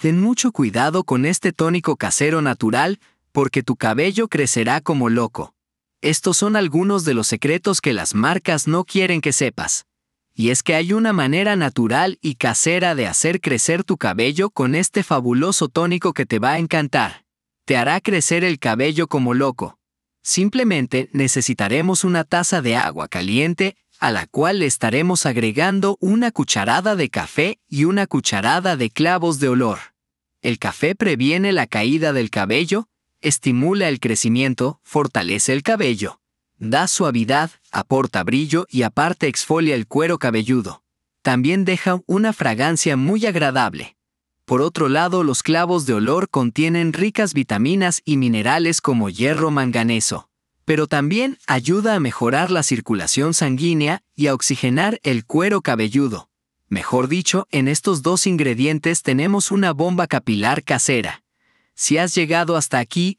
Ten mucho cuidado con este tónico casero natural, porque tu cabello crecerá como loco. Estos son algunos de los secretos que las marcas no quieren que sepas. Y es que hay una manera natural y casera de hacer crecer tu cabello con este fabuloso tónico que te va a encantar. Te hará crecer el cabello como loco. Simplemente necesitaremos una taza de agua caliente, a la cual le estaremos agregando una cucharada de café y una cucharada de clavos de olor. El café previene la caída del cabello, estimula el crecimiento, fortalece el cabello, da suavidad, aporta brillo y aparte exfolia el cuero cabelludo. También deja una fragancia muy agradable. Por otro lado, los clavos de olor contienen ricas vitaminas y minerales como hierro manganeso, pero también ayuda a mejorar la circulación sanguínea y a oxigenar el cuero cabelludo. Mejor dicho, en estos dos ingredientes tenemos una bomba capilar casera. Si has llegado hasta aquí,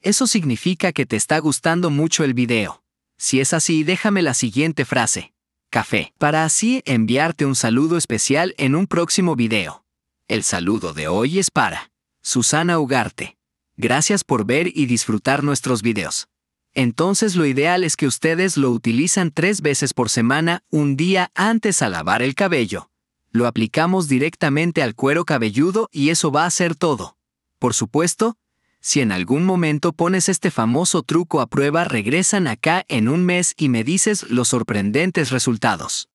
eso significa que te está gustando mucho el video. Si es así, déjame la siguiente frase. Café. Para así enviarte un saludo especial en un próximo video. El saludo de hoy es para Susana Ugarte. Gracias por ver y disfrutar nuestros videos entonces lo ideal es que ustedes lo utilizan tres veces por semana, un día antes a lavar el cabello. Lo aplicamos directamente al cuero cabelludo y eso va a ser todo. Por supuesto, si en algún momento pones este famoso truco a prueba, regresan acá en un mes y me dices los sorprendentes resultados.